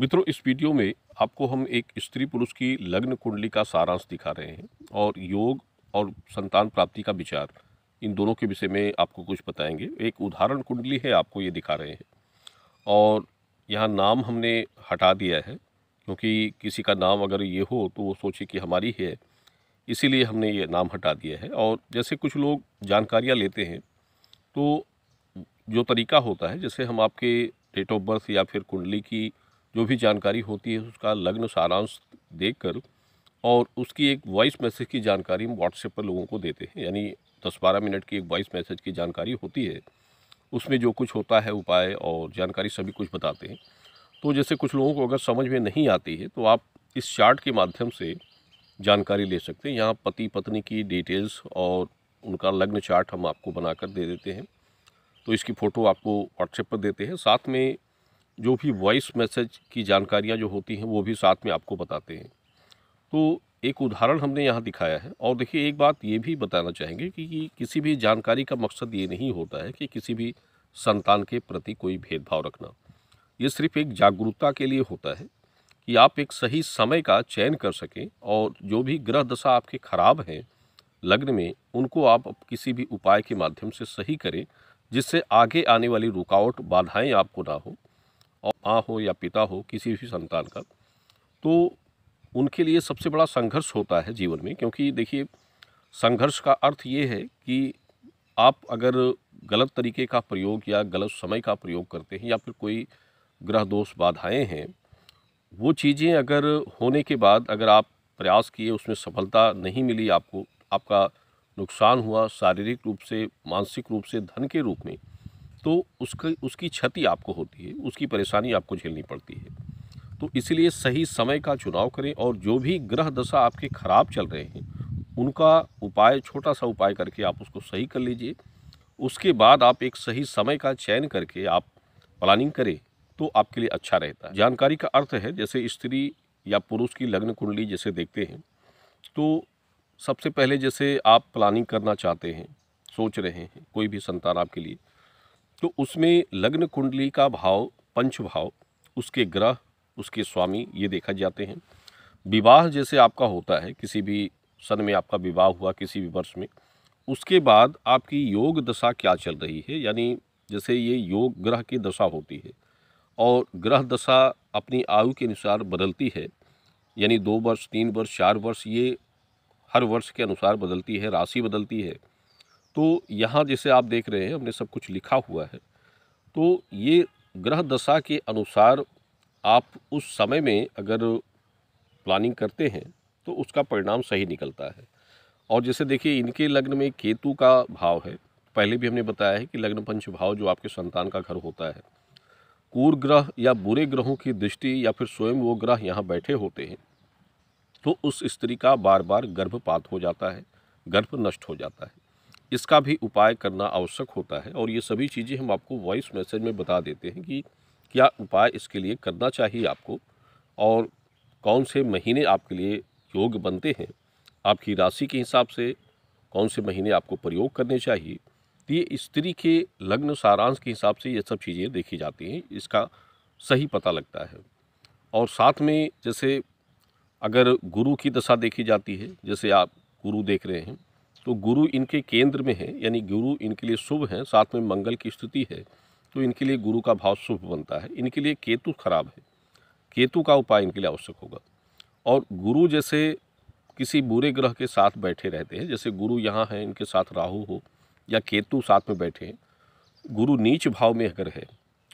मित्रों इस वीडियो में आपको हम एक स्त्री पुरुष की लग्न कुंडली का सारांश दिखा रहे हैं और योग और संतान प्राप्ति का विचार इन दोनों के विषय में आपको कुछ बताएंगे एक उदाहरण कुंडली है आपको ये दिखा रहे हैं और यहाँ नाम हमने हटा दिया है क्योंकि किसी का नाम अगर ये हो तो वो सोचे कि हमारी है इसीलिए हमने ये नाम हटा दिया है और जैसे कुछ लोग जानकारियाँ लेते हैं तो जो तरीका होता है जैसे हम आपके डेट ऑफ बर्थ या फिर कुंडली की जो भी जानकारी होती है उसका लग्न सारांश कर और उसकी एक वॉइस मैसेज की जानकारी हम व्हाट्सएप पर लोगों को देते हैं यानी दस बारह मिनट की एक वॉइस मैसेज की जानकारी होती है उसमें जो कुछ होता है उपाय और जानकारी सभी कुछ बताते हैं तो जैसे कुछ लोगों को अगर समझ में नहीं आती है तो आप इस चार्ट के माध्यम से जानकारी ले सकते हैं यहाँ पति पत्नी की डिटेल्स और उनका लग्न चार्ट हम आपको बनाकर दे देते हैं तो इसकी फ़ोटो आपको व्हाट्सएप पर देते हैं साथ में जो भी वॉइस मैसेज की जानकारियाँ जो होती हैं वो भी साथ में आपको बताते हैं तो एक उदाहरण हमने यहाँ दिखाया है और देखिए एक बात ये भी बताना चाहेंगे कि, कि किसी भी जानकारी का मकसद ये नहीं होता है कि किसी भी संतान के प्रति कोई भेदभाव रखना ये सिर्फ एक जागरूकता के लिए होता है कि आप एक सही समय का चयन कर सकें और जो भी ग्रह दशा आपके खराब हैं लग्न में उनको आप किसी भी उपाय के माध्यम से सही करें जिससे आगे आने वाली रुकावट बाधाएं आपको ना हो और माँ हो या पिता हो किसी भी संतान का तो उनके लिए सबसे बड़ा संघर्ष होता है जीवन में क्योंकि देखिए संघर्ष का अर्थ ये है कि आप अगर गलत तरीके का प्रयोग या गलत समय का प्रयोग करते हैं या फिर कोई ग्रह दोष बाधाएं हैं वो चीज़ें अगर होने के बाद अगर आप प्रयास किए उसमें सफलता नहीं मिली आपको आपका नुकसान हुआ शारीरिक रूप से मानसिक रूप से धन के रूप में तो उसकी उसकी क्षति आपको होती है उसकी परेशानी आपको झेलनी पड़ती है तो इसलिए सही समय का चुनाव करें और जो भी ग्रह दशा आपके खराब चल रहे हैं उनका उपाय छोटा सा उपाय करके आप उसको सही कर लीजिए उसके बाद आप एक सही समय का चयन करके आप प्लानिंग करें तो आपके लिए अच्छा रहता है जानकारी का अर्थ है जैसे स्त्री या पुरुष की लग्न कुंडली जैसे देखते हैं तो सबसे पहले जैसे आप प्लानिंग करना चाहते हैं सोच रहे हैं कोई भी संतान आपके लिए तो उसमें लग्न कुंडली का भाव पंच भाव उसके ग्रह उसके स्वामी ये देखा जाते हैं विवाह जैसे आपका होता है किसी भी सन में आपका विवाह हुआ किसी भी वर्ष में उसके बाद आपकी योग दशा क्या चल रही है यानी जैसे ये योग ग्रह की दशा होती है और ग्रह दशा अपनी आयु के अनुसार बदलती है यानी दो वर्ष तीन वर्ष चार वर्ष ये हर वर्ष के अनुसार बदलती है राशि बदलती है तो यहाँ जैसे आप देख रहे हैं हमने सब कुछ लिखा हुआ है तो ये ग्रह दशा के अनुसार आप उस समय में अगर प्लानिंग करते हैं तो उसका परिणाम सही निकलता है और जैसे देखिए इनके लग्न में केतु का भाव है पहले भी हमने बताया है कि लग्न पंच भाव जो आपके संतान का घर होता है कूर ग्रह या बुरे ग्रहों की दृष्टि या फिर स्वयं वो ग्रह यहाँ बैठे होते हैं तो उस स्त्री का बार बार गर्भपात हो जाता है गर्भ नष्ट हो जाता है इसका भी उपाय करना आवश्यक होता है और ये सभी चीज़ें हम आपको वॉइस मैसेज में बता देते हैं कि क्या उपाय इसके लिए करना चाहिए आपको और कौन से महीने आपके लिए योग बनते हैं आपकी राशि के हिसाब से कौन से महीने आपको प्रयोग करने चाहिए तो ये स्त्री के लग्न सारांश के हिसाब से ये सब चीज़ें देखी जाती हैं इसका सही पता लगता है और साथ में जैसे अगर गुरु की दशा देखी जाती है जैसे आप गुरु देख रहे हैं तो गुरु इनके केंद्र में है यानी गुरु इनके लिए शुभ है साथ में मंगल की स्थिति है तो इनके लिए गुरु का भाव शुभ बनता है इनके लिए केतु खराब है केतु का उपाय इनके लिए आवश्यक होगा और गुरु जैसे किसी बुरे ग्रह के साथ बैठे रहते हैं जैसे गुरु यहाँ हैं इनके साथ राहु हो या केतु साथ में बैठे हैं गुरु नीच भाव में अगर है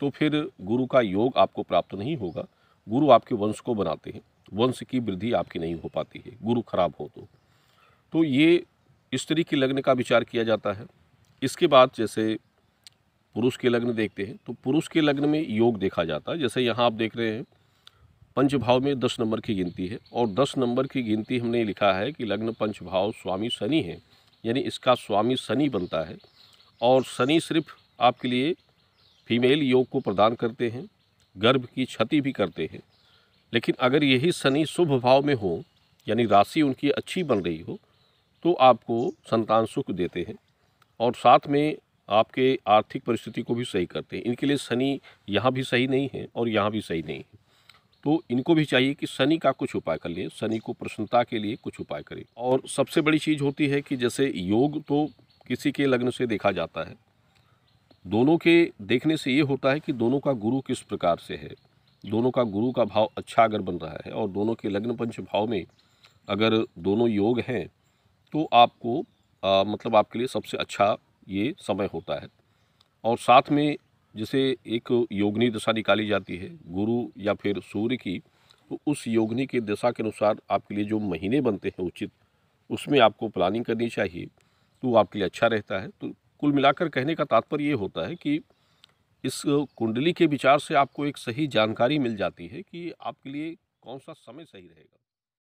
तो फिर गुरु का योग आपको प्राप्त नहीं होगा गुरु आपके वंश को बनाते हैं वंश की वृद्धि आपकी नहीं हो पाती है गुरु खराब हो तो तो ये स्त्री के लग्न का विचार किया जाता है इसके बाद जैसे पुरुष के लग्न देखते हैं तो पुरुष के लग्न में योग देखा जाता है जैसे यहाँ आप देख रहे हैं पंच भाव में दस नंबर की गिनती है और दस नंबर की गिनती हमने लिखा है कि लग्न पंच भाव स्वामी शनि है यानी इसका स्वामी शनि बनता है और शनि सिर्फ आपके लिए फीमेल योग को प्रदान करते हैं गर्भ की क्षति भी करते हैं लेकिन अगर यही शनि शुभ भाव में हो यानी राशि उनकी अच्छी बन रही हो तो आपको संतान सुख देते हैं और साथ में आपके आर्थिक परिस्थिति को भी सही करते हैं इनके लिए शनि यहाँ भी सही नहीं है और यहाँ भी सही नहीं है तो इनको भी चाहिए कि शनि का कुछ उपाय कर लें शनि को प्रसन्नता के लिए कुछ उपाय करें और सबसे बड़ी चीज़ होती है कि जैसे योग तो किसी के लग्न से देखा जाता है दोनों के देखने से ये होता है कि दोनों का गुरु किस प्रकार से है दोनों का गुरु का भाव अच्छा अगर बन रहा है और दोनों के लग्न पंच भाव में अगर दोनों योग हैं तो आपको आ, मतलब आपके लिए सबसे अच्छा ये समय होता है और साथ में जैसे एक योगनी दशा निकाली जाती है गुरु या फिर सूर्य की तो उस योगनी की दशा के अनुसार आपके लिए जो महीने बनते हैं उचित उसमें आपको प्लानिंग करनी चाहिए तो आपके लिए अच्छा रहता है तो कुल मिलाकर कहने का तात्पर्य ये होता है कि इस कुंडली के विचार से आपको एक सही जानकारी मिल जाती है कि आपके लिए कौन सा समय सही रहेगा